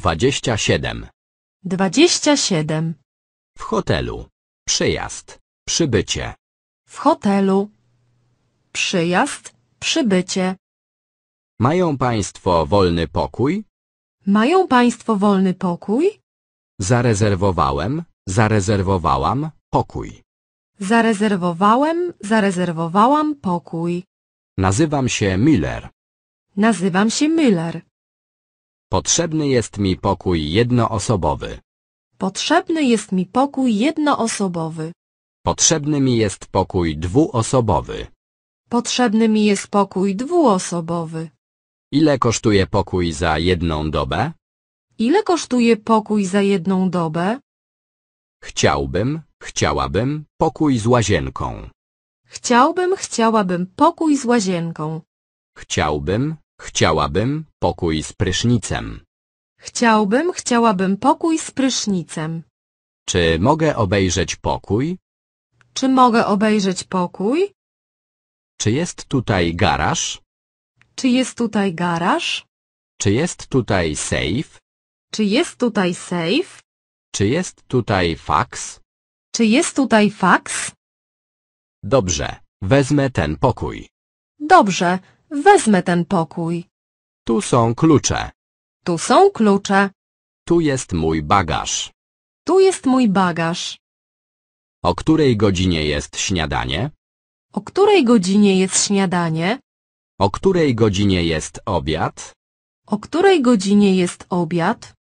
Dwadzieścia siedem. Dwadzieścia siedem. W hotelu. Przyjazd. Przybycie. W hotelu. Przyjazd. Przybycie. Mają Państwo wolny pokój? Mają Państwo wolny pokój? Zarezerwowałem, zarezerwowałam pokój. Zarezerwowałem, zarezerwowałam pokój. Nazywam się Miller. Nazywam się Miller. Potrzebny jest mi pokój jednoosobowy. Potrzebny jest mi pokój jednoosobowy. Potrzebny mi jest pokój dwuosobowy. Potrzebny mi jest pokój dwuosobowy. Ile kosztuje pokój za jedną dobę? Ile kosztuje pokój za jedną dobę? Chciałbym, chciałabym pokój z łazienką. Chciałbym, chciałabym pokój z łazienką. Chciałbym, Chciałabym pokój z prysznicem. Chciałbym, chciałabym pokój z prysznicem. Czy mogę obejrzeć pokój? Czy mogę obejrzeć pokój? Czy jest tutaj garaż? Czy jest tutaj garaż? Czy jest tutaj sejf? Czy jest tutaj sejf? Czy jest tutaj faks? Czy jest tutaj faks? Dobrze, wezmę ten pokój. Dobrze, Wezmę ten pokój. Tu są klucze. Tu są klucze. Tu jest mój bagaż. Tu jest mój bagaż. O której godzinie jest śniadanie? O której godzinie jest śniadanie? O której godzinie jest obiad? O której godzinie jest obiad?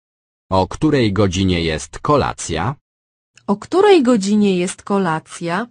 O której godzinie jest kolacja? O której godzinie jest kolacja?